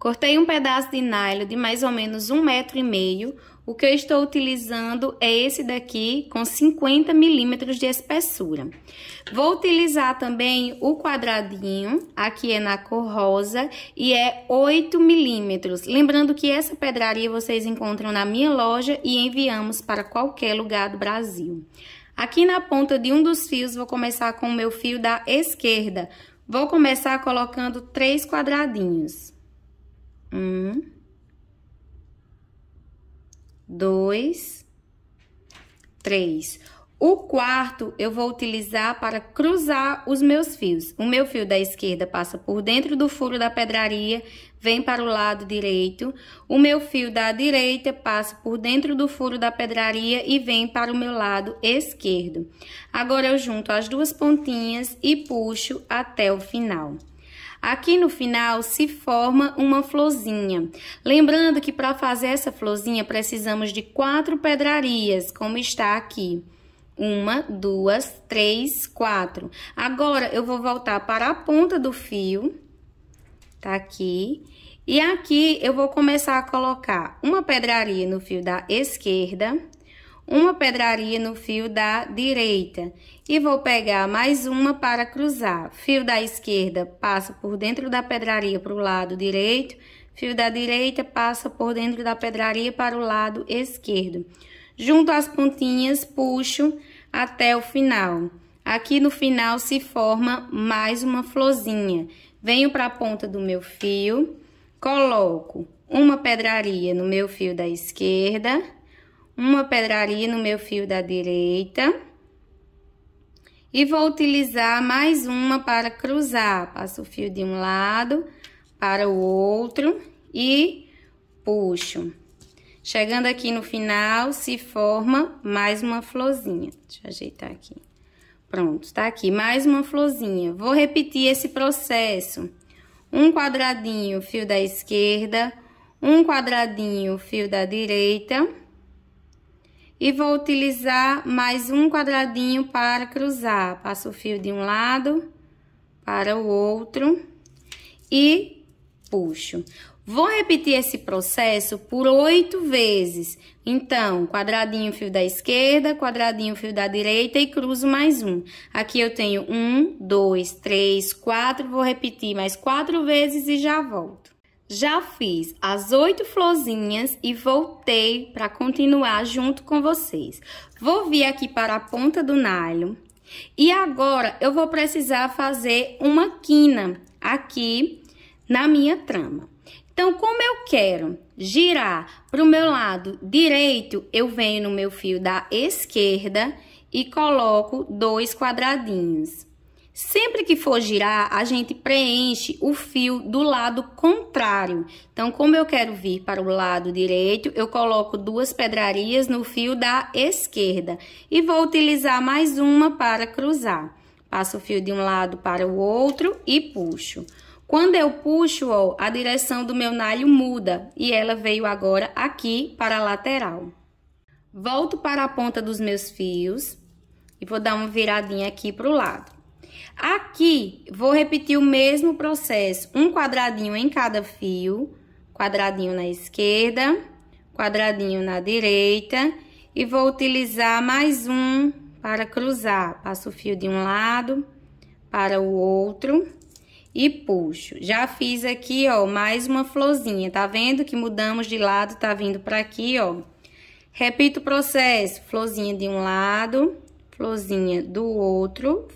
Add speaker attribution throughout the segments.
Speaker 1: Cortei um pedaço de nylon de mais ou menos um metro e meio. O que eu estou utilizando é esse daqui com 50 milímetros de espessura. Vou utilizar também o quadradinho, aqui é na cor rosa e é 8 milímetros. Lembrando que essa pedraria vocês encontram na minha loja e enviamos para qualquer lugar do Brasil. Aqui na ponta de um dos fios, vou começar com o meu fio da esquerda. Vou começar colocando três quadradinhos um, dois, três. O quarto eu vou utilizar para cruzar os meus fios. O meu fio da esquerda passa por dentro do furo da pedraria, vem para o lado direito. O meu fio da direita passa por dentro do furo da pedraria e vem para o meu lado esquerdo. Agora eu junto as duas pontinhas e puxo até o final. Aqui no final se forma uma florzinha. Lembrando que para fazer essa florzinha precisamos de quatro pedrarias, como está aqui. Uma, duas, três, quatro. Agora, eu vou voltar para a ponta do fio, tá aqui. E aqui, eu vou começar a colocar uma pedraria no fio da esquerda, uma pedraria no fio da direita. E vou pegar mais uma para cruzar. Fio da esquerda passa por dentro da pedraria para o lado direito. Fio da direita passa por dentro da pedraria para o lado esquerdo. Junto as pontinhas, puxo até o final. Aqui no final se forma mais uma florzinha. Venho para a ponta do meu fio, coloco uma pedraria no meu fio da esquerda, uma pedraria no meu fio da direita e vou utilizar mais uma para cruzar. Passo o fio de um lado para o outro e puxo. Chegando aqui no final, se forma mais uma florzinha. Deixa eu ajeitar aqui. Pronto, tá aqui, mais uma florzinha. Vou repetir esse processo. Um quadradinho, fio da esquerda, um quadradinho, fio da direita e vou utilizar mais um quadradinho para cruzar. Passo o fio de um lado para o outro e puxo. Vou repetir esse processo por oito vezes. Então, quadradinho, fio da esquerda, quadradinho, fio da direita e cruzo mais um. Aqui eu tenho um, dois, três, quatro. Vou repetir mais quatro vezes e já volto. Já fiz as oito florzinhas e voltei para continuar junto com vocês. Vou vir aqui para a ponta do nylon. E agora, eu vou precisar fazer uma quina aqui na minha trama. Então, como eu quero girar para o meu lado direito, eu venho no meu fio da esquerda e coloco dois quadradinhos. Sempre que for girar, a gente preenche o fio do lado contrário. Então, como eu quero vir para o lado direito, eu coloco duas pedrarias no fio da esquerda. E vou utilizar mais uma para cruzar. Passo o fio de um lado para o outro e puxo. Quando eu puxo, ó, a direção do meu nalho muda e ela veio agora aqui para a lateral. Volto para a ponta dos meus fios e vou dar uma viradinha aqui para o lado. Aqui, vou repetir o mesmo processo. Um quadradinho em cada fio. Quadradinho na esquerda. Quadradinho na direita. E vou utilizar mais um para cruzar. Passo o fio de um lado para o outro e puxo. Já fiz aqui, ó, mais uma florzinha. Tá vendo que mudamos de lado, tá vindo para aqui, ó. Repito o processo. Florzinha de um lado, florzinha do outro,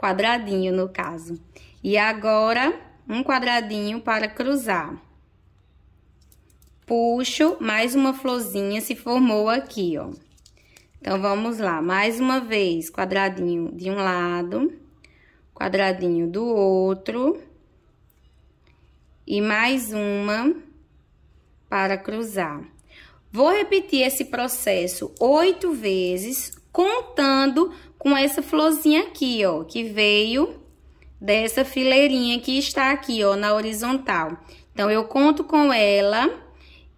Speaker 1: quadradinho no caso. E agora, um quadradinho para cruzar. Puxo, mais uma florzinha se formou aqui, ó. Então, vamos lá, mais uma vez, quadradinho de um lado, quadradinho do outro, e mais uma para cruzar. Vou repetir esse processo oito vezes, contando com essa florzinha aqui, ó, que veio dessa fileirinha que está aqui, ó, na horizontal. Então, eu conto com ela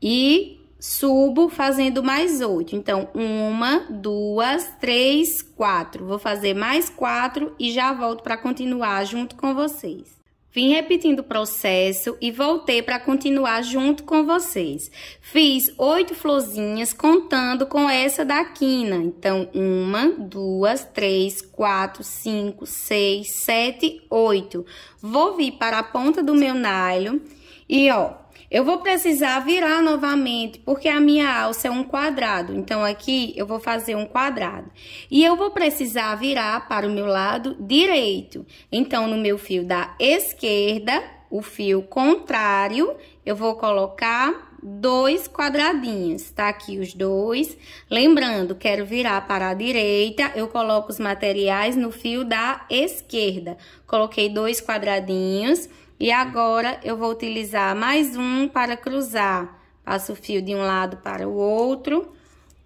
Speaker 1: e subo fazendo mais oito. Então, uma, duas, três, quatro. Vou fazer mais quatro e já volto para continuar junto com vocês. Vim repetindo o processo e voltei para continuar junto com vocês. Fiz oito florzinhas contando com essa da quina. Então, uma, duas, três, quatro, cinco, seis, sete, oito. Vou vir para a ponta do meu nylon e, ó, eu vou precisar virar novamente, porque a minha alça é um quadrado. Então, aqui eu vou fazer um quadrado. E eu vou precisar virar para o meu lado direito. Então, no meu fio da esquerda, o fio contrário, eu vou colocar dois quadradinhos, tá aqui os dois. Lembrando, quero virar para a direita, eu coloco os materiais no fio da esquerda. Coloquei dois quadradinhos e agora, eu vou utilizar mais um para cruzar. Passo o fio de um lado para o outro,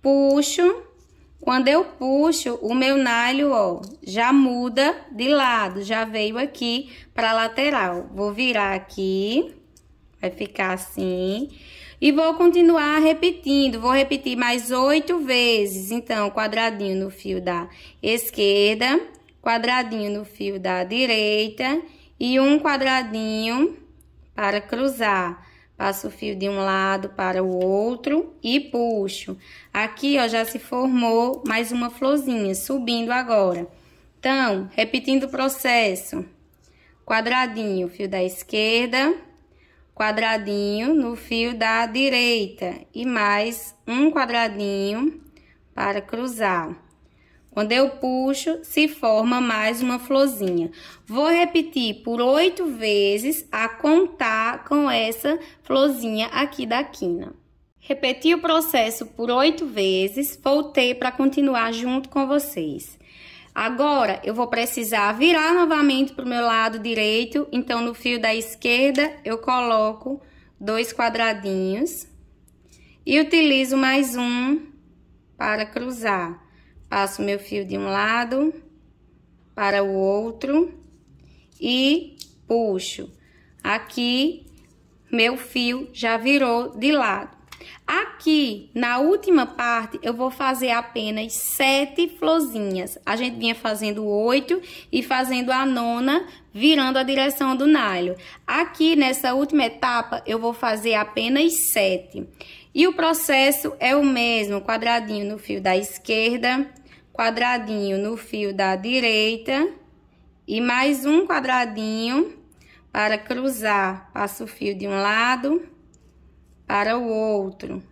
Speaker 1: puxo. Quando eu puxo, o meu nalho, ó, já muda de lado, já veio aqui para lateral. Vou virar aqui, vai ficar assim. E vou continuar repetindo, vou repetir mais oito vezes. Então, quadradinho no fio da esquerda, quadradinho no fio da direita e um quadradinho para cruzar. Passo o fio de um lado para o outro e puxo. Aqui, ó, já se formou mais uma florzinha, subindo agora. Então, repetindo o processo. Quadradinho, fio da esquerda, quadradinho no fio da direita e mais um quadradinho para cruzar. Quando eu puxo, se forma mais uma florzinha. Vou repetir por oito vezes a contar com essa florzinha aqui da quina. Repeti o processo por oito vezes, voltei para continuar junto com vocês. Agora, eu vou precisar virar novamente para o meu lado direito, então no fio da esquerda eu coloco dois quadradinhos e utilizo mais um para cruzar. Passo meu fio de um lado para o outro e puxo. Aqui, meu fio já virou de lado. Aqui, na última parte, eu vou fazer apenas sete florzinhas. A gente vinha fazendo oito e fazendo a nona, virando a direção do nalho. Aqui, nessa última etapa, eu vou fazer apenas sete. E o processo é o mesmo, quadradinho no fio da esquerda, quadradinho no fio da direita e mais um quadradinho para cruzar. Passo o fio de um lado para o outro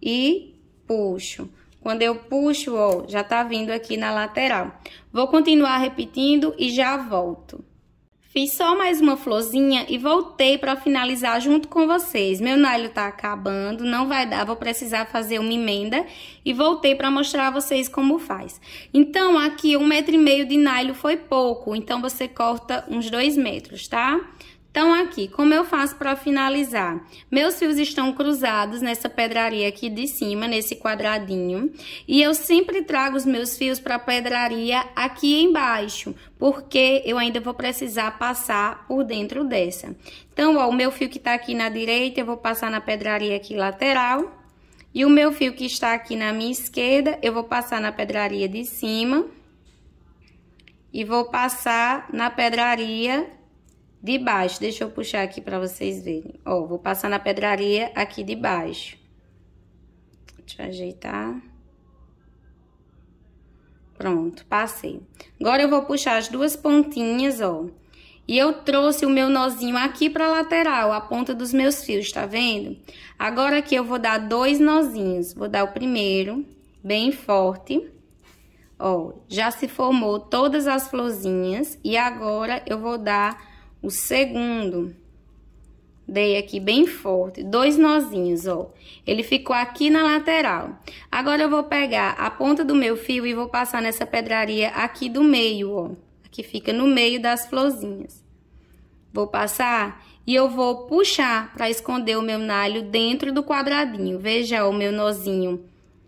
Speaker 1: e puxo. Quando eu puxo, ó, já tá vindo aqui na lateral. Vou continuar repetindo e já volto. Fiz só mais uma florzinha e voltei para finalizar junto com vocês. Meu nylon tá acabando, não vai dar, vou precisar fazer uma emenda e voltei para mostrar a vocês como faz. Então, aqui um metro e meio de nylon foi pouco, então você corta uns dois metros, tá? Então, aqui, como eu faço para finalizar? Meus fios estão cruzados nessa pedraria aqui de cima, nesse quadradinho. E eu sempre trago os meus fios para a pedraria aqui embaixo, porque eu ainda vou precisar passar por dentro dessa. Então, ó, o meu fio que tá aqui na direita, eu vou passar na pedraria aqui lateral. E o meu fio que está aqui na minha esquerda, eu vou passar na pedraria de cima. E vou passar na pedraria de baixo. Deixa eu puxar aqui para vocês verem. Ó, vou passar na pedraria aqui de baixo. Deixa eu ajeitar. Pronto, passei. Agora eu vou puxar as duas pontinhas, ó. E eu trouxe o meu nozinho aqui pra lateral, a ponta dos meus fios, tá vendo? Agora aqui eu vou dar dois nozinhos. Vou dar o primeiro, bem forte. Ó, já se formou todas as florzinhas. E agora eu vou dar o segundo, dei aqui bem forte, dois nozinhos, ó. Ele ficou aqui na lateral. Agora eu vou pegar a ponta do meu fio e vou passar nessa pedraria aqui do meio, ó. que fica no meio das florzinhas. Vou passar e eu vou puxar para esconder o meu nalho dentro do quadradinho. Veja o meu nozinho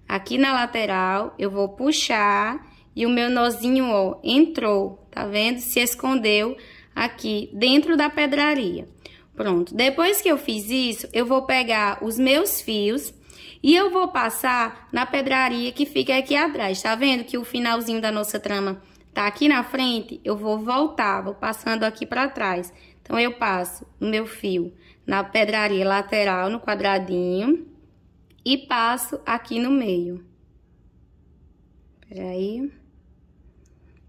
Speaker 1: aqui na lateral, eu vou puxar e o meu nozinho, ó, entrou, tá vendo? Se escondeu aqui dentro da pedraria. Pronto, depois que eu fiz isso, eu vou pegar os meus fios e eu vou passar na pedraria que fica aqui atrás. Tá vendo que o finalzinho da nossa trama tá aqui na frente? Eu vou voltar, vou passando aqui pra trás. Então, eu passo o meu fio na pedraria lateral, no quadradinho, e passo aqui no meio. Peraí.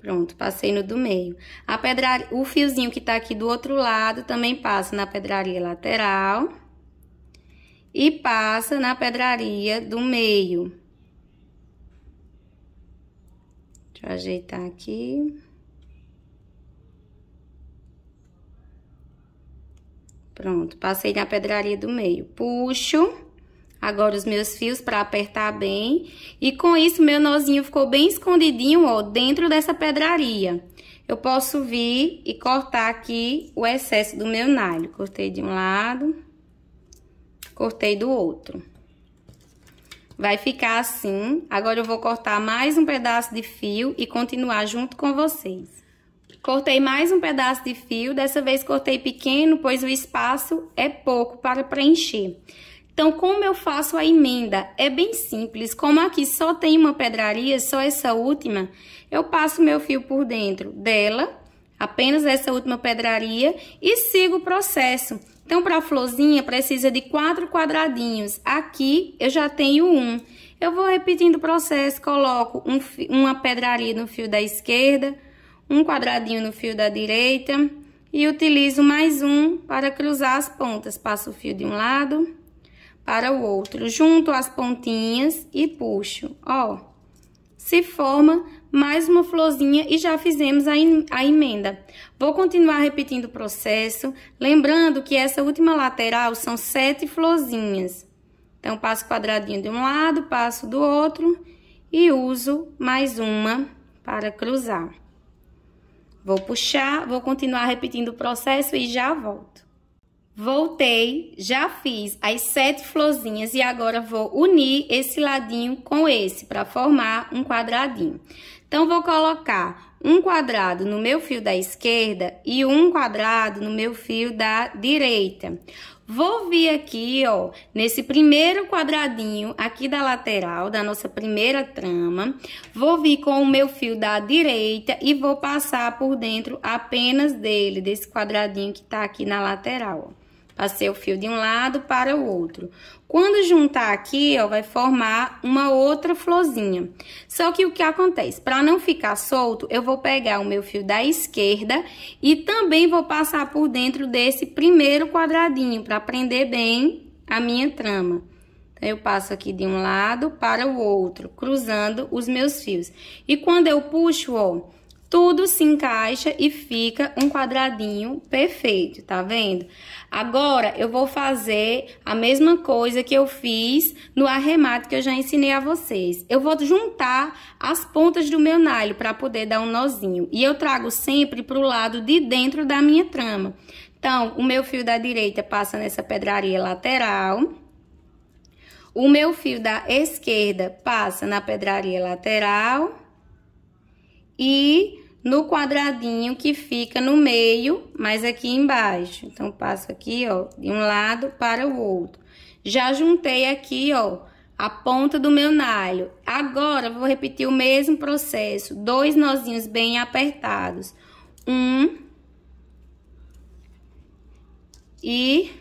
Speaker 1: Pronto, passei no do meio. A pedra, o fiozinho que tá aqui do outro lado também passa na pedraria lateral e passa na pedraria do meio. Deixa eu ajeitar aqui. Pronto, passei na pedraria do meio. Puxo agora os meus fios para apertar bem. E com isso, meu nozinho ficou bem escondidinho, ó, dentro dessa pedraria. Eu posso vir e cortar aqui o excesso do meu nalho. Cortei de um lado, cortei do outro. Vai ficar assim. Agora eu vou cortar mais um pedaço de fio e continuar junto com vocês. Cortei mais um pedaço de fio, dessa vez cortei pequeno, pois o espaço é pouco para preencher. Então, como eu faço a emenda? É bem simples. Como aqui só tem uma pedraria, só essa última, eu passo meu fio por dentro dela, apenas essa última pedraria, e sigo o processo. Então, para a florzinha, precisa de quatro quadradinhos. Aqui, eu já tenho um. Eu vou repetindo o processo, coloco um, uma pedraria no fio da esquerda, um quadradinho no fio da direita, e utilizo mais um para cruzar as pontas. Passo o fio de um lado para o outro, junto as pontinhas e puxo, ó. Se forma mais uma florzinha e já fizemos a, a emenda. Vou continuar repetindo o processo, lembrando que essa última lateral são sete florzinhas. Então, passo quadradinho de um lado, passo do outro e uso mais uma para cruzar. Vou puxar, vou continuar repetindo o processo e já volto. Voltei, já fiz as sete florzinhas e agora vou unir esse ladinho com esse para formar um quadradinho. Então, vou colocar um quadrado no meu fio da esquerda e um quadrado no meu fio da direita. Vou vir aqui, ó, nesse primeiro quadradinho aqui da lateral, da nossa primeira trama. Vou vir com o meu fio da direita e vou passar por dentro apenas dele, desse quadradinho que tá aqui na lateral, ó passei o fio de um lado para o outro. Quando juntar aqui, ó, vai formar uma outra florzinha. Só que o que acontece? Para não ficar solto, eu vou pegar o meu fio da esquerda e também vou passar por dentro desse primeiro quadradinho para prender bem a minha trama. Então, eu passo aqui de um lado para o outro, cruzando os meus fios. E quando eu puxo, ó, tudo se encaixa e fica um quadradinho perfeito, tá vendo? Agora, eu vou fazer a mesma coisa que eu fiz no arremate que eu já ensinei a vocês. Eu vou juntar as pontas do meu nalho para poder dar um nozinho. E eu trago sempre pro lado de dentro da minha trama. Então, o meu fio da direita passa nessa pedraria lateral. O meu fio da esquerda passa na pedraria lateral e no quadradinho que fica no meio, mas aqui embaixo. Então, passo aqui, ó, de um lado para o outro. Já juntei aqui, ó, a ponta do meu nalho. Agora, vou repetir o mesmo processo. Dois nozinhos bem apertados. Um. E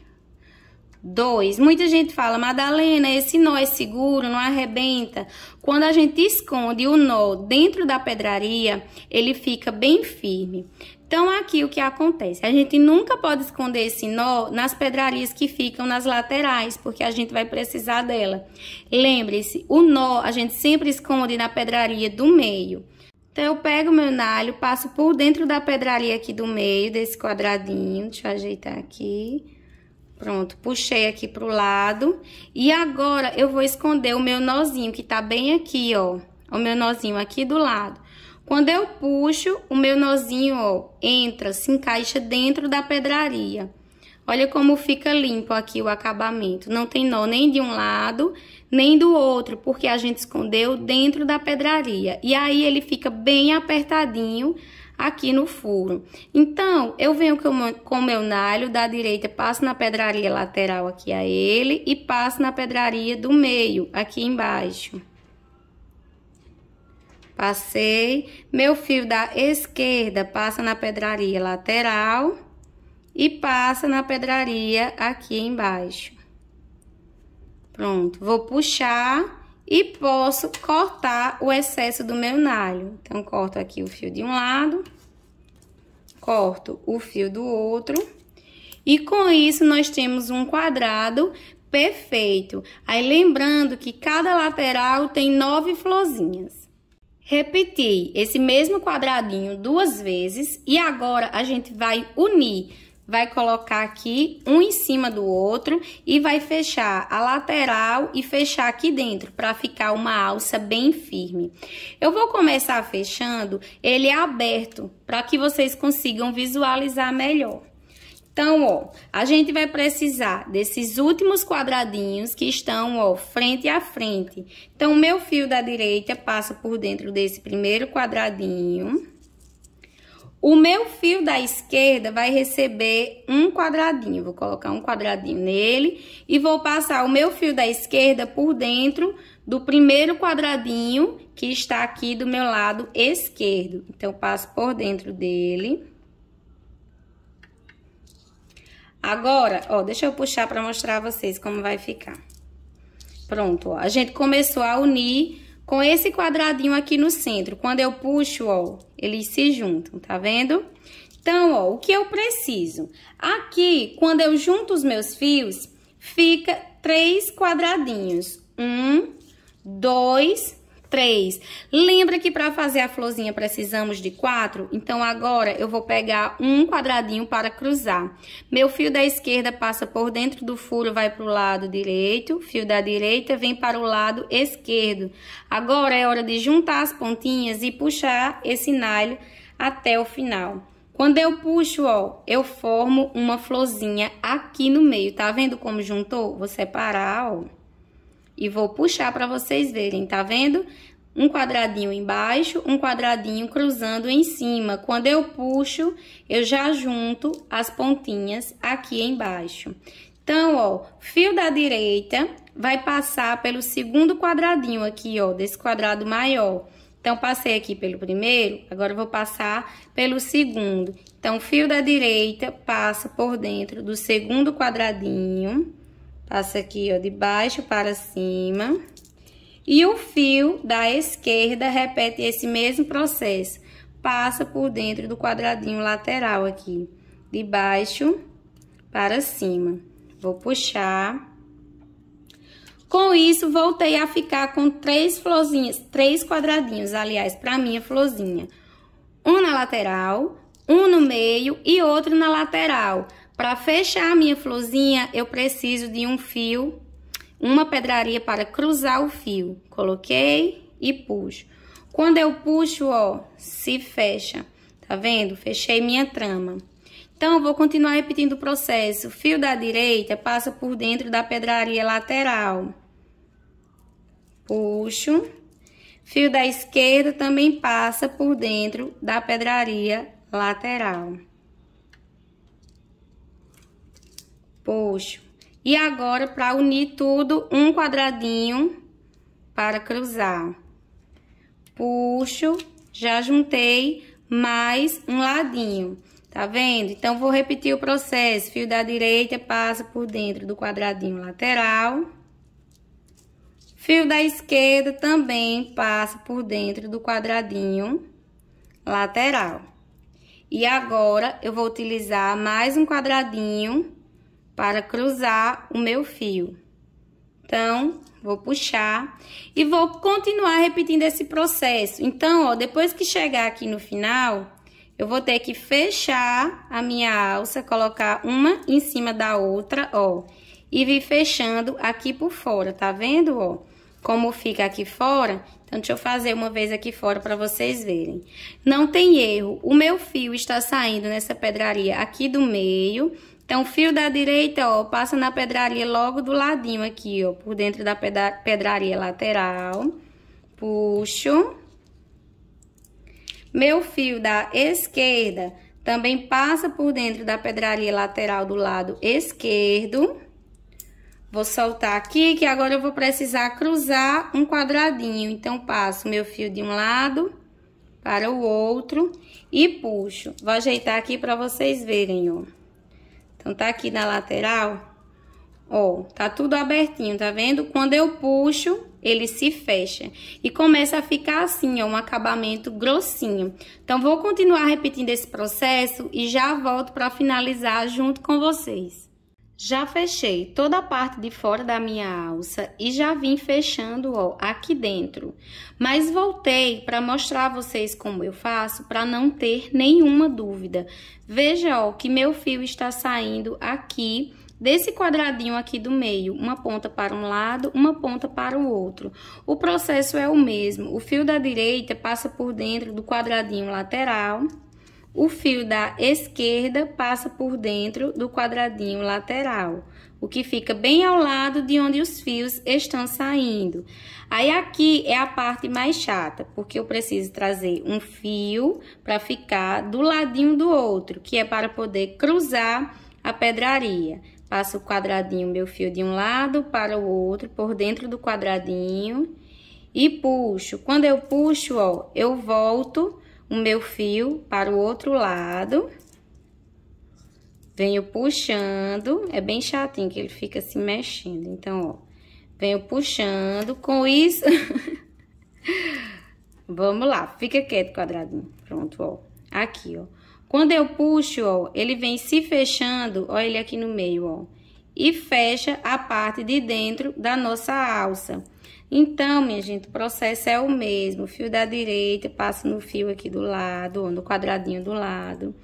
Speaker 1: Dois, muita gente fala, Madalena, esse nó é seguro, não arrebenta. Quando a gente esconde o nó dentro da pedraria, ele fica bem firme. Então, aqui o que acontece? A gente nunca pode esconder esse nó nas pedrarias que ficam nas laterais, porque a gente vai precisar dela. Lembre-se, o nó a gente sempre esconde na pedraria do meio. Então, eu pego meu nalho, passo por dentro da pedraria aqui do meio, desse quadradinho, deixa eu ajeitar aqui Pronto, puxei aqui pro lado. E agora, eu vou esconder o meu nozinho, que tá bem aqui, ó. O meu nozinho aqui do lado. Quando eu puxo, o meu nozinho, ó, entra, se encaixa dentro da pedraria. Olha como fica limpo aqui o acabamento. Não tem nó nem de um lado, nem do outro, porque a gente escondeu dentro da pedraria. E aí, ele fica bem apertadinho, aqui no furo. Então, eu venho com o meu nalho da direita, passo na pedraria lateral aqui a ele e passo na pedraria do meio, aqui embaixo. Passei, meu fio da esquerda passa na pedraria lateral e passa na pedraria aqui embaixo. Pronto, vou puxar e posso cortar o excesso do meu nalho. Então, corto aqui o fio de um lado, corto o fio do outro. E com isso, nós temos um quadrado perfeito. Aí, lembrando que cada lateral tem nove florzinhas. Repeti esse mesmo quadradinho duas vezes e agora a gente vai unir vai colocar aqui um em cima do outro e vai fechar a lateral e fechar aqui dentro para ficar uma alça bem firme. Eu vou começar fechando ele aberto para que vocês consigam visualizar melhor. Então, ó, a gente vai precisar desses últimos quadradinhos que estão, ó, frente a frente. Então, o meu fio da direita passa por dentro desse primeiro quadradinho. O meu fio da esquerda vai receber um quadradinho. Vou colocar um quadradinho nele e vou passar o meu fio da esquerda por dentro do primeiro quadradinho que está aqui do meu lado esquerdo. Então, passo por dentro dele. Agora, ó, deixa eu puxar para mostrar a vocês como vai ficar. Pronto, ó, a gente começou a unir com esse quadradinho aqui no centro. Quando eu puxo, ó, eles se juntam, tá vendo? Então, ó, o que eu preciso? Aqui, quando eu junto os meus fios, fica três quadradinhos. Um, dois, 3. Lembra que para fazer a florzinha precisamos de quatro? Então agora eu vou pegar um quadradinho para cruzar. Meu fio da esquerda passa por dentro do furo, vai para o lado direito, fio da direita vem para o lado esquerdo. Agora é hora de juntar as pontinhas e puxar esse nalho até o final. Quando eu puxo, ó, eu formo uma florzinha aqui no meio. Tá vendo como juntou? Vou separar, ó e vou puxar para vocês verem, tá vendo? Um quadradinho embaixo, um quadradinho cruzando em cima. Quando eu puxo, eu já junto as pontinhas aqui embaixo. Então, ó, fio da direita vai passar pelo segundo quadradinho aqui, ó, desse quadrado maior. Então, passei aqui pelo primeiro, agora vou passar pelo segundo. Então, fio da direita passa por dentro do segundo quadradinho Passa aqui, ó, de baixo para cima. E o fio da esquerda repete esse mesmo processo. Passa por dentro do quadradinho lateral aqui. De baixo para cima. Vou puxar. Com isso, voltei a ficar com três florzinhas, três quadradinhos, aliás, para minha florzinha. Um na lateral, um no meio e outro na lateral. Para fechar a minha florzinha, eu preciso de um fio, uma pedraria para cruzar o fio. Coloquei e puxo. Quando eu puxo, ó, se fecha. Tá vendo? Fechei minha trama. Então, eu vou continuar repetindo o processo. O fio da direita passa por dentro da pedraria lateral. Puxo. Fio da esquerda também passa por dentro da pedraria lateral. Puxo. E agora, para unir tudo, um quadradinho para cruzar. Puxo, já juntei mais um ladinho, tá vendo? Então, vou repetir o processo. Fio da direita passa por dentro do quadradinho lateral. Fio da esquerda também passa por dentro do quadradinho lateral. E agora, eu vou utilizar mais um quadradinho para cruzar o meu fio. Então, vou puxar e vou continuar repetindo esse processo. Então, ó, depois que chegar aqui no final, eu vou ter que fechar a minha alça, colocar uma em cima da outra, ó. E vir fechando aqui por fora, tá vendo, ó? Como fica aqui fora. Então, deixa eu fazer uma vez aqui fora para vocês verem. Não tem erro. O meu fio está saindo nessa pedraria aqui do meio. Então, fio da direita, ó, passa na pedraria logo do ladinho aqui, ó, por dentro da pedraria lateral. Puxo. Meu fio da esquerda também passa por dentro da pedraria lateral do lado esquerdo. Vou soltar aqui, que agora eu vou precisar cruzar um quadradinho. Então, passo meu fio de um lado para o outro e puxo. Vou ajeitar aqui para vocês verem, ó. Então, tá aqui na lateral, ó, tá tudo abertinho, tá vendo? Quando eu puxo, ele se fecha e começa a ficar assim, ó, um acabamento grossinho. Então, vou continuar repetindo esse processo e já volto para finalizar junto com vocês. Já fechei toda a parte de fora da minha alça e já vim fechando, ó, aqui dentro. Mas voltei para mostrar a vocês como eu faço para não ter nenhuma dúvida. Veja, ó, que meu fio está saindo aqui desse quadradinho aqui do meio, uma ponta para um lado, uma ponta para o outro. O processo é o mesmo. O fio da direita passa por dentro do quadradinho lateral o fio da esquerda passa por dentro do quadradinho lateral, o que fica bem ao lado de onde os fios estão saindo. Aí aqui é a parte mais chata, porque eu preciso trazer um fio para ficar do ladinho do outro, que é para poder cruzar a pedraria. Passo o quadradinho, meu fio de um lado para o outro, por dentro do quadradinho e puxo. Quando eu puxo, ó, eu volto o meu fio para o outro lado. Venho puxando, é bem chatinho que ele fica se mexendo, então, ó. Venho puxando, com isso... Vamos lá, fica quieto, quadradinho. Pronto, ó. Aqui, ó. Quando eu puxo, ó, ele vem se fechando, ó, ele aqui no meio, ó. E fecha a parte de dentro da nossa alça. Então, minha gente, o processo é o mesmo. Fio da direita, passa no fio aqui do lado, ou no quadradinho do lado.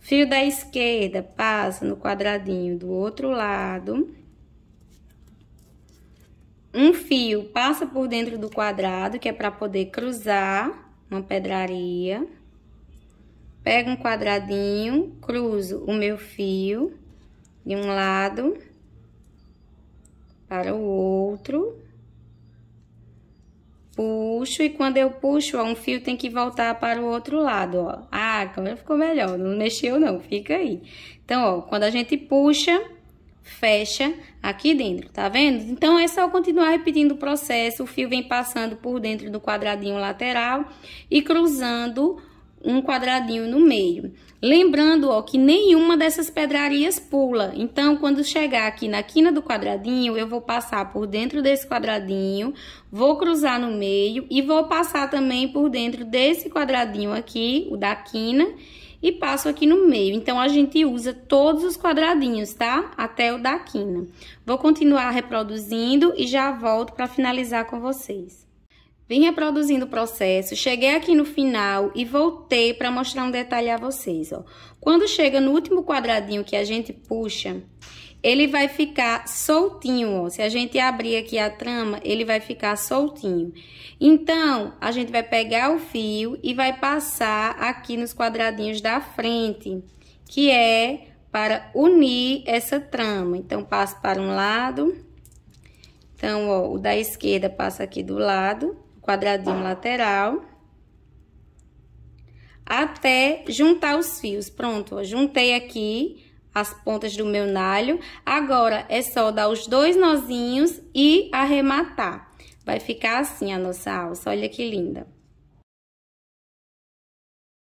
Speaker 1: Fio da esquerda, passa no quadradinho do outro lado. Um fio passa por dentro do quadrado, que é para poder cruzar uma pedraria. Pego um quadradinho, cruzo o meu fio de um lado para o outro Puxo e quando eu puxo, ó, um fio tem que voltar para o outro lado, ó. Ah, a câmera ficou melhor, não mexeu não, fica aí. Então, ó, quando a gente puxa, fecha aqui dentro, tá vendo? Então, é só continuar repetindo o processo, o fio vem passando por dentro do quadradinho lateral e cruzando um quadradinho no meio. Lembrando ó, que nenhuma dessas pedrarias pula. Então, quando chegar aqui na quina do quadradinho, eu vou passar por dentro desse quadradinho, vou cruzar no meio e vou passar também por dentro desse quadradinho aqui, o da quina, e passo aqui no meio. Então, a gente usa todos os quadradinhos, tá? Até o da quina. Vou continuar reproduzindo e já volto para finalizar com vocês. Vim reproduzindo o processo, cheguei aqui no final e voltei para mostrar um detalhe a vocês, ó. Quando chega no último quadradinho que a gente puxa, ele vai ficar soltinho, ó. Se a gente abrir aqui a trama, ele vai ficar soltinho. Então, a gente vai pegar o fio e vai passar aqui nos quadradinhos da frente, que é para unir essa trama. Então, passo para um lado. Então, ó, o da esquerda passa aqui do lado quadradinho lateral. Até juntar os fios. Pronto, ó, juntei aqui as pontas do meu nalho. Agora, é só dar os dois nozinhos e arrematar. Vai ficar assim a nossa alça, olha que linda.